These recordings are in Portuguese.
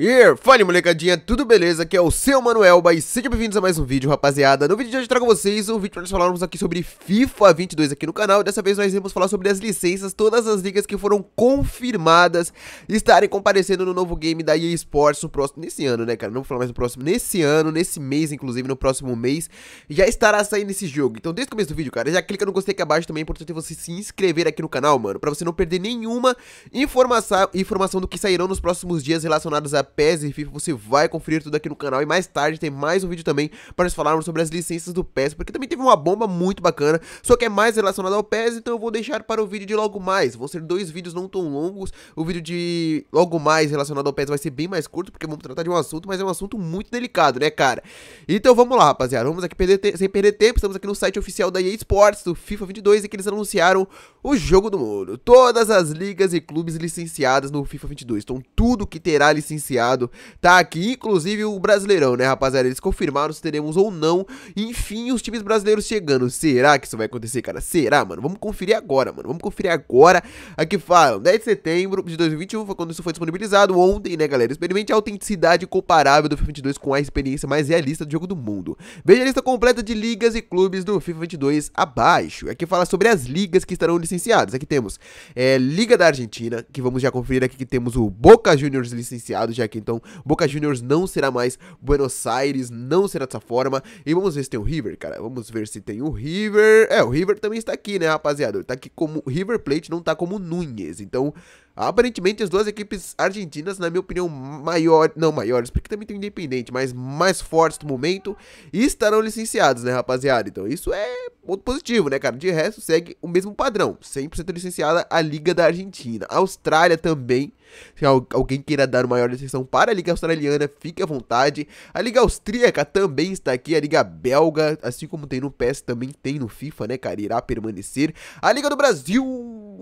Yeah, fala molecadinha, tudo beleza? Aqui é o seu Manuel e sejam bem-vindos a mais um vídeo, rapaziada. No vídeo de hoje eu trago vocês um vídeo para nós falarmos aqui sobre FIFA 22 aqui no canal. Dessa vez nós iremos falar sobre as licenças, todas as ligas que foram confirmadas estarem comparecendo no novo game da EA Sports no próximo, nesse ano, né, cara? Não vou falar mais no próximo, nesse ano, nesse mês, inclusive, no próximo mês, já estará saindo esse jogo. Então, desde o começo do vídeo, cara, já clica no gostei aqui abaixo também, é importante você se inscrever aqui no canal, mano, para você não perder nenhuma informação, informação do que sairão nos próximos dias relacionados a PES e FIFA, você vai conferir tudo aqui no canal. E mais tarde tem mais um vídeo também para nós falarmos sobre as licenças do PES, porque também teve uma bomba muito bacana, só que é mais relacionada ao PES, então eu vou deixar para o vídeo de logo mais. Vão ser dois vídeos não tão longos, o vídeo de logo mais relacionado ao PES vai ser bem mais curto, porque vamos tratar de um assunto, mas é um assunto muito delicado, né, cara? Então vamos lá, rapaziada, vamos aqui perder sem perder tempo, estamos aqui no site oficial da EA Sports, do FIFA 22, e que eles anunciaram o jogo do mundo. Todas as ligas e clubes licenciadas no FIFA 22, então tudo que terá licenciado anunciado. Tá aqui, inclusive, o Brasileirão, né, rapaziada? Eles confirmaram se teremos ou não. Enfim, os times brasileiros chegando. Será que isso vai acontecer, cara? Será, mano? Vamos conferir agora, mano. Vamos conferir agora. Aqui falam, 10 de setembro de 2021 foi quando isso foi disponibilizado. Ontem, né, galera? Experimente a autenticidade comparável do FIFA 22 com a experiência mais realista do jogo do mundo. Veja a lista completa de ligas e clubes do FIFA 22 abaixo. Aqui fala sobre as ligas que estarão licenciadas. Aqui temos é, Liga da Argentina, que vamos já conferir aqui que temos o Boca Juniors licenciado Jack. Então, Boca Juniors não será mais Buenos Aires, não será dessa forma. E vamos ver se tem o River, cara. Vamos ver se tem o River. É, o River também está aqui, né, rapaziada? Ele tá aqui como River Plate, não está como Nunes. Então, aparentemente as duas equipes argentinas, na minha opinião, maior, não maiores, porque também tem o Independente, mas mais fortes no momento, estarão licenciados, né, rapaziada? Então, isso é ponto positivo, né, cara? De resto, segue o mesmo padrão. 100% licenciada a Liga da Argentina. A Austrália também. Se alguém queira dar uma maior licença para a Liga Australiana, fique à vontade. A Liga Austríaca também está aqui. A Liga Belga, assim como tem no PES, também tem no FIFA, né, cara? Irá permanecer. A Liga do Brasil.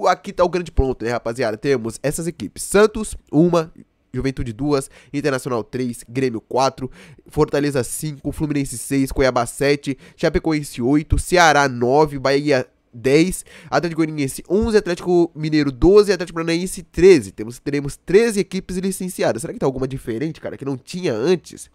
Aqui tá o grande ponto, né, rapaziada? Temos essas equipes. Santos, uma. Juventude 2, Internacional 3, Grêmio 4, Fortaleza 5, Fluminense 6, Cuiabá 7, Chapecoense 8, Ceará 9, Bahia 10, Atlético Goianiense 11, Atlético Mineiro 12, Atlético Paranaense 13. Temos, teremos 13 equipes licenciadas. Será que tá alguma diferente, cara, que não tinha antes?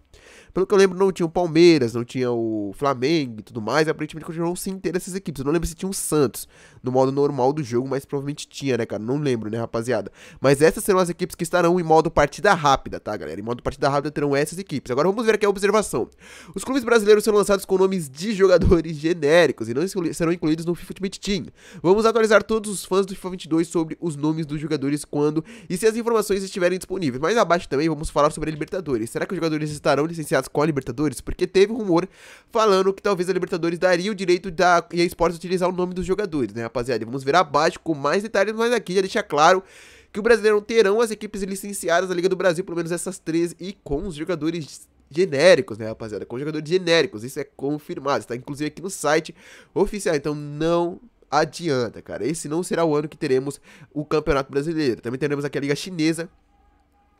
Pelo que eu lembro, não tinha o Palmeiras, não tinha o Flamengo e tudo mais. aparentemente continuaram sem ter essas equipes. Eu não lembro se tinha o Santos no modo normal do jogo, mas provavelmente tinha, né, cara? Não lembro, né, rapaziada? Mas essas serão as equipes que estarão em modo partida rápida, tá, galera? Em modo partida rápida terão essas equipes. Agora vamos ver aqui a observação. Os clubes brasileiros serão lançados com nomes de jogadores genéricos e não serão incluídos no FIFA Ultimate Team. Vamos atualizar todos os fãs do FIFA 22 sobre os nomes dos jogadores quando e se as informações estiverem disponíveis. Mais abaixo também vamos falar sobre a Libertadores. Será que os jogadores estarão licenciados com a Libertadores, porque teve rumor falando que talvez a Libertadores daria o direito da EA Sports utilizar o nome dos jogadores, né, rapaziada? Vamos ver abaixo com mais detalhes, mas aqui já deixa claro que o Brasileirão terão as equipes licenciadas da Liga do Brasil, pelo menos essas três, e com os jogadores genéricos, né, rapaziada? Com jogadores genéricos, isso é confirmado, está inclusive aqui no site oficial, então não adianta, cara. Esse não será o ano que teremos o Campeonato Brasileiro. Também teremos aqui a Liga Chinesa,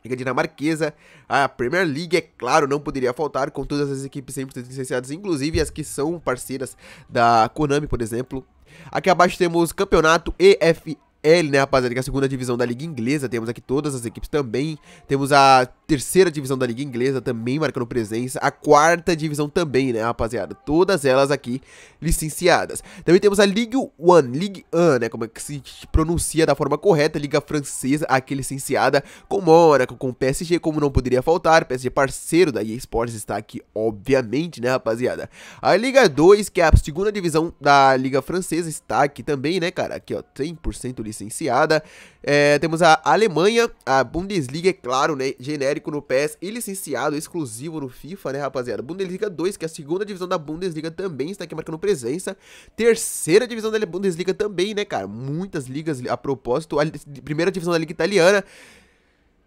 Liga Dinamarquesa, a Premier League, é claro, não poderia faltar, com todas as equipes 100% licenciadas, inclusive as que são parceiras da Konami, por exemplo. Aqui abaixo temos Campeonato EFL L, né, rapaziada, que é a segunda divisão da Liga Inglesa. Temos aqui todas as equipes também. Temos a terceira divisão da Liga Inglesa também marcando presença. A quarta divisão também, né, rapaziada? Todas elas aqui licenciadas. Também temos a Ligue One, Ligue 1, né, como é que se pronuncia da forma correta, Liga Francesa, aqui licenciada com Mônaco, com PSG, como não poderia faltar. PSG parceiro da EA Sports está aqui, obviamente, né, rapaziada? A Liga 2, que é a segunda divisão da Liga Francesa, está aqui também, né, cara? Aqui, ó, 100% licenciada licenciada. É, temos a Alemanha, a Bundesliga, é claro, né? Genérico no PES e licenciado, exclusivo no FIFA, né, rapaziada? Bundesliga 2, que é a segunda divisão da Bundesliga, também está aqui marcando presença. Terceira divisão da Bundesliga também, né, cara? Muitas ligas a propósito. A primeira divisão da Liga Italiana.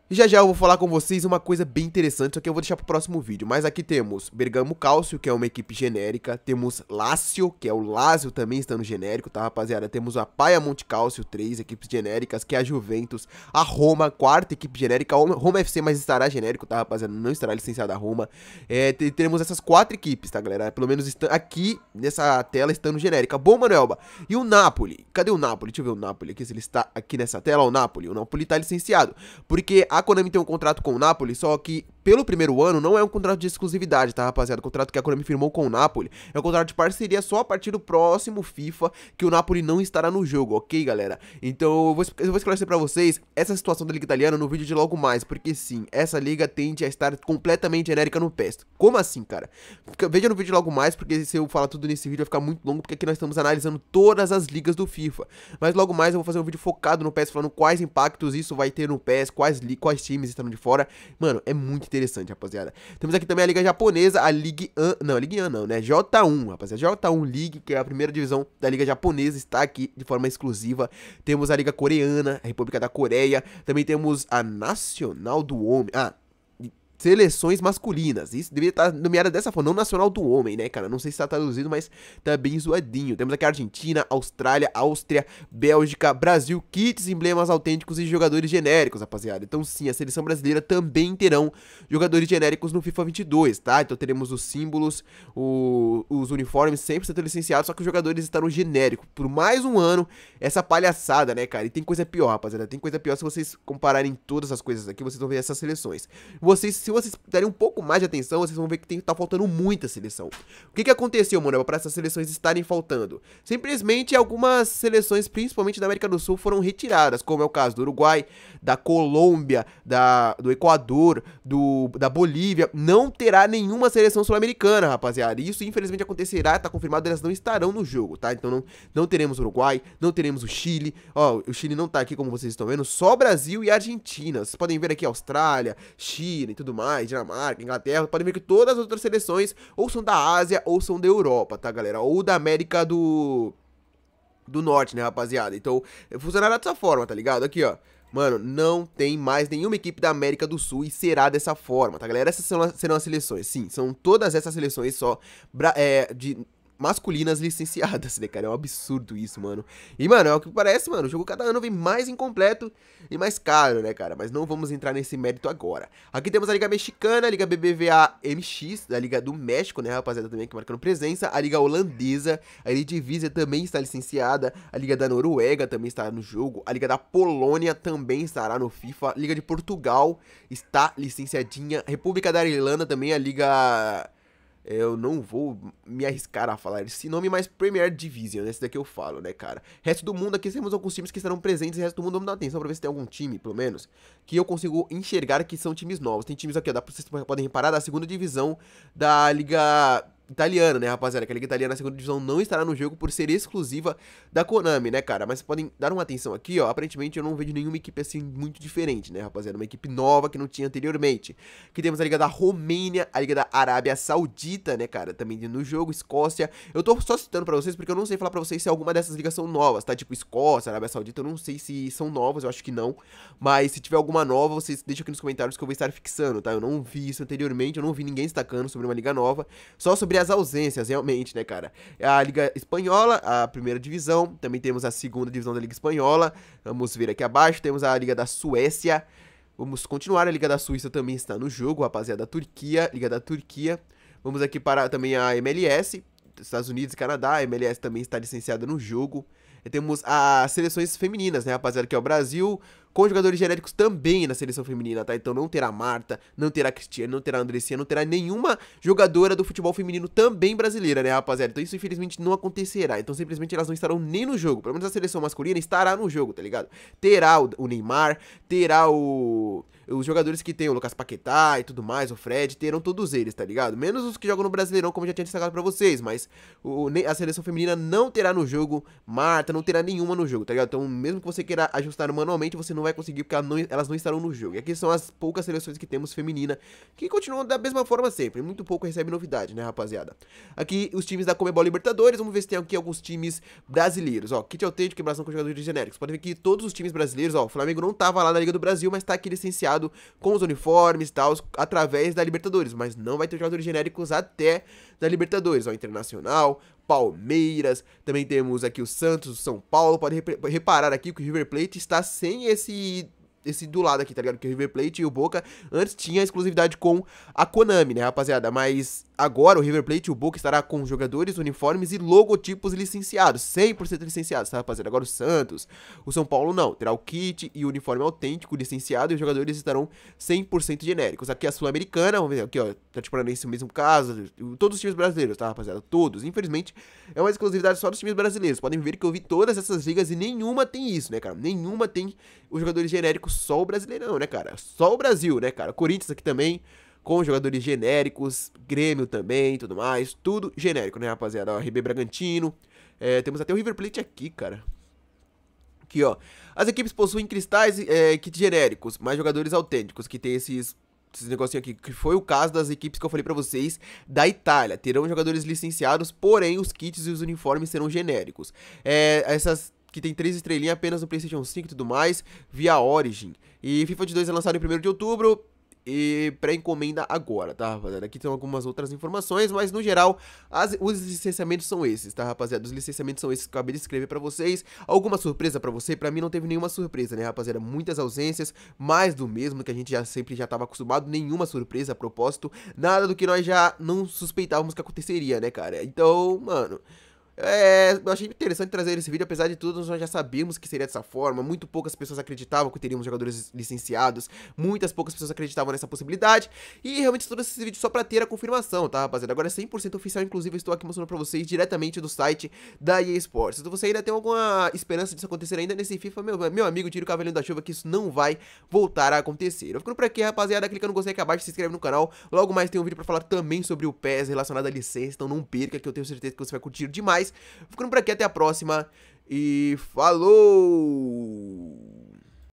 Já já eu vou falar com vocês uma coisa bem interessante, só que eu vou deixar pro próximo vídeo. Mas aqui temos Bergamo Cálcio, que é uma equipe genérica. Temos Lácio, que é o Lázio também estando genérico, tá rapaziada? Temos a Paia Monte Cálcio, três equipes genéricas, que é a Juventus. A Roma, quarta equipe genérica. Roma FC, mas estará genérico, tá rapaziada? Não estará licenciada a Roma. É, teremos essas quatro equipes, tá galera? Pelo menos aqui nessa tela estando genérica. Bom, Manuelba. E o Napoli? Cadê o Napoli? Deixa eu ver o Napoli aqui, se ele está aqui nessa tela. Ó, o Napoli. O Napoli está licenciado. Porque... A Konami tem um contrato com o Napoli, só que pelo primeiro ano não é um contrato de exclusividade, tá, rapaziada? O é contrato que a Konami firmou com o Napoli é um contrato de parceria só a partir do próximo FIFA que o Napoli não estará no jogo, ok, galera? Então eu vou, esclarecer pra vocês essa situação da Liga Italiana no vídeo de logo mais, porque sim, essa liga tende a estar completamente genérica no PES. Como assim, cara? veja no vídeo logo mais, porque se eu falar tudo nesse vídeo vai ficar muito longo, porque aqui nós estamos analisando todas as ligas do FIFA. Mas logo mais eu vou fazer um vídeo focado no PES, falando quais impactos isso vai ter no PES, quais, quais times estão de fora. Mano, é muito interessante interessante, rapaziada. Temos aqui também a Liga Japonesa, a Ligue 1, não, a Ligue 1 não, né? J1, rapaziada. J1 League, que é a primeira divisão da Liga Japonesa, está aqui de forma exclusiva. Temos a Liga Coreana, a República da Coreia. Também temos a Nacional do Homem. Ah, seleções masculinas. Isso deveria estar tá nomeada dessa forma, não nacional do homem, né, cara? Não sei se está traduzido, mas tá bem zoadinho. Temos aqui Argentina, Austrália, Áustria, Bélgica, Brasil, kits, emblemas autênticos e jogadores genéricos, rapaziada. Então sim, a seleção brasileira também terão jogadores genéricos no FIFA 22, tá? Então teremos os símbolos, o, os uniformes sempre sendo licenciados, só que os jogadores estarão genéricos. Por mais um ano, essa palhaçada, né, cara? E tem coisa pior, rapaziada. Tem coisa pior se vocês compararem todas as coisas aqui, vocês vão ver essas seleções. Vocês se vocês derem um pouco mais de atenção, vocês vão ver que tem, tá faltando muita seleção. O que, que aconteceu, mano, para essas seleções estarem faltando? Simplesmente algumas seleções, principalmente da América do Sul, foram retiradas, como é o caso do Uruguai, da Colômbia, da, do Equador, do, da Bolívia. Não terá nenhuma seleção sul-americana, rapaziada. Isso, infelizmente, acontecerá, tá confirmado, elas não estarão no jogo, tá? Então não, não teremos Uruguai, não teremos o Chile. Ó, o Chile não tá aqui, como vocês estão vendo, só Brasil e Argentina. Vocês podem ver aqui Austrália, Chile e tudo mais, Dinamarca, Inglaterra, podem ver que todas as outras seleções ou são da Ásia ou são da Europa, tá, galera? Ou da América do do norte, né, rapaziada? Então, funcionará dessa forma, tá ligado? Aqui, ó. Mano, não tem mais nenhuma equipe da América do Sul e será dessa forma, tá, galera? Essas serão as seleções, sim, são todas essas seleções só é, de masculinas licenciadas, né, cara? É um absurdo isso, mano. E, mano, é o que parece, mano. O jogo cada ano vem mais incompleto e mais caro, né, cara? Mas não vamos entrar nesse mérito agora. Aqui temos a Liga Mexicana, a Liga BBVA MX, da Liga do México, né, rapaziada, também que marcando presença. A Liga Holandesa, a Eredivisie também está licenciada. A Liga da Noruega também estará no jogo. A Liga da Polônia também estará no FIFA. A Liga de Portugal está licenciadinha. A República da Irlanda também, a Liga eu não vou me arriscar a falar esse nome, mas Premier Division, esse daqui eu falo, né, cara? Resto do mundo, aqui temos alguns times que estarão presentes, resto do mundo vamos dar atenção pra ver se tem algum time, pelo menos, que eu consigo enxergar que são times novos. Tem times aqui, ó, dá pra, vocês podem reparar, da segunda divisão da Liga italiana, né, rapaziada? Que a Liga Italiana na segunda divisão não estará no jogo por ser exclusiva da Konami, né, cara? Mas vocês podem dar uma atenção aqui, ó. Aparentemente eu não vejo nenhuma equipe assim muito diferente, né, rapaziada? Uma equipe nova que não tinha anteriormente. Que temos a Liga da Romênia, a Liga da Arábia Saudita, né, cara? Também no jogo, Escócia. Eu tô só citando pra vocês porque eu não sei falar pra vocês se alguma dessas ligas são novas, tá? Tipo Escócia, Arábia Saudita, eu não sei se são novas, eu acho que não. Mas se tiver alguma nova, vocês deixam aqui nos comentários que eu vou estar fixando, tá? Eu não vi isso anteriormente, eu não vi ninguém destacando sobre uma liga nova. Só sobre sobre as ausências, realmente, né, cara? A Liga Espanhola, a primeira divisão, também temos a segunda divisão da Liga Espanhola, vamos ver aqui abaixo, temos a Liga da Suécia, vamos continuar, a Liga da Suíça também está no jogo, rapaziada, a Turquia, Liga da Turquia, vamos aqui para também a MLS, Estados Unidos e Canadá, a MLS também está licenciada no jogo, e temos as seleções femininas, né, rapaziada, que é o Brasil, com jogadores genéricos também na seleção feminina, tá? Então não terá Marta, não terá Cristiane, não terá Andressinha, não terá nenhuma jogadora do futebol feminino também brasileira, né, rapaziada? Então isso infelizmente não acontecerá. Então simplesmente elas não estarão nem no jogo. Pelo menos a seleção masculina estará no jogo, tá ligado? Terá o Neymar, terá o os jogadores que tem o Lucas Paquetá e tudo mais, o Fred, terão todos eles, tá ligado? Menos os que jogam no Brasileirão, como eu já tinha destacado pra vocês, mas o, a seleção feminina não terá no jogo Marta, não terá nenhuma no jogo, tá ligado? Então, mesmo que você queira ajustar manualmente, você não vai vai conseguir porque ela não, elas não estarão no jogo. E aqui são as poucas seleções que temos feminina, que continuam da mesma forma sempre. Muito pouco recebe novidade, né, rapaziada? Aqui os times da Comebol Libertadores, vamos ver se tem aqui alguns times brasileiros. Ó, kit autêntico, quebração com jogadores genéricos. Pode ver que todos os times brasileiros, ó, o Flamengo não tava lá na Liga do Brasil, mas tá aqui licenciado com os uniformes e tal, através da Libertadores. Mas não vai ter jogadores genéricos até da Libertadores, ó, Internacional, Palmeiras, também temos aqui o Santos, o São Paulo. Pode reparar aqui que o River Plate está sem esse esse do lado aqui, tá ligado? Que o River Plate e o Boca antes tinha exclusividade com a Konami, né, rapaziada? Mas Agora o River Plate, o Boca estará com jogadores, uniformes e logotipos licenciados, 100% licenciados, tá rapaziada? Agora o Santos, o São Paulo não, terá o kit e o uniforme autêntico licenciado e os jogadores estarão 100% genéricos. Aqui é a Sul-Americana, vamos ver aqui, ó, tá tipo nesse o mesmo caso, todos os times brasileiros, tá rapaziada? Todos, infelizmente, é uma exclusividade só dos times brasileiros. Podem ver que eu vi todas essas ligas e nenhuma tem isso, né, cara? Nenhuma tem os jogadores genéricos, só o brasileirão, né, cara? Só o Brasil, né, cara? Corinthians aqui também, com jogadores genéricos, Grêmio também tudo mais, tudo genérico, né, rapaziada? Ó, RB Bragantino, é, temos até o River Plate aqui, cara. Aqui, ó. As equipes possuem cristais é, kits genéricos, mas jogadores autênticos, que tem esses esse aqui, que foi o caso das equipes que eu falei para vocês da Itália. Terão jogadores licenciados, porém os kits e os uniformes serão genéricos. É, essas que tem três estrelinhas apenas no PlayStation 5 e tudo mais, via Origin. E FIFA 2 é lançado em 1 de outubro, e pré-encomenda agora, tá, rapaziada? Aqui tem algumas outras informações, mas no geral, as, os licenciamentos são esses, tá, rapaziada? Os licenciamentos são esses que eu acabei de escrever pra vocês. Alguma surpresa pra você? Pra mim não teve nenhuma surpresa, né, rapaziada? Muitas ausências, mais do mesmo que a gente já sempre já tava acostumado, nenhuma surpresa a propósito, nada do que nós já não suspeitávamos que aconteceria, né, cara? Então, mano... É, eu achei interessante trazer esse vídeo, apesar de tudo, nós já sabíamos que seria dessa forma. Muito poucas pessoas acreditavam que teríamos jogadores licenciados, muitas poucas pessoas acreditavam nessa possibilidade. E realmente todo esse vídeo só pra ter a confirmação, tá, rapaziada? Agora é 100% oficial, inclusive eu estou aqui mostrando pra vocês diretamente do site da EA Sports. Então você ainda tem alguma esperança disso acontecer ainda nesse FIFA, meu, meu amigo, tira o cavalinho da chuva que isso não vai voltar a acontecer. Eu fico por aqui, rapaziada, clica no gostei aqui abaixo, se inscreve no canal. Logo mais tem um vídeo pra falar também sobre o PES relacionado à licença, então não perca que eu tenho certeza que você vai curtir demais mais. Ficando por aqui, até a próxima. E falou!